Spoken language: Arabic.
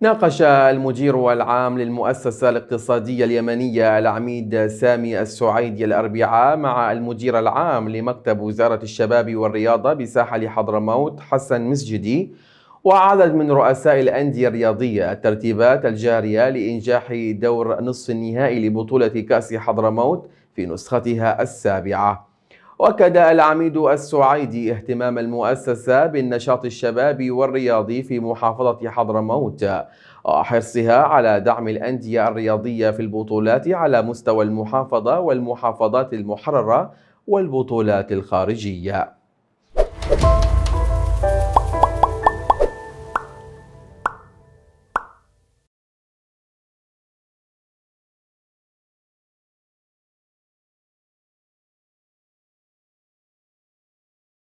ناقش المدير العام للمؤسسة الاقتصادية اليمنية العميد سامي السعيدي الأربعاء مع المدير العام لمكتب وزارة الشباب والرياضة بساحة حضرموت حسن مسجدي وعدد من رؤساء الأندية الرياضية الترتيبات الجارية لإنجاح دور نصف النهائي لبطولة كأس حضرموت في نسختها السابعة وأكد العميد السعيدي اهتمام المؤسسة بالنشاط الشبابي والرياضي في محافظة حضرموت وحرصها على دعم الأندية الرياضية في البطولات على مستوى المحافظة والمحافظات المحررة والبطولات الخارجية.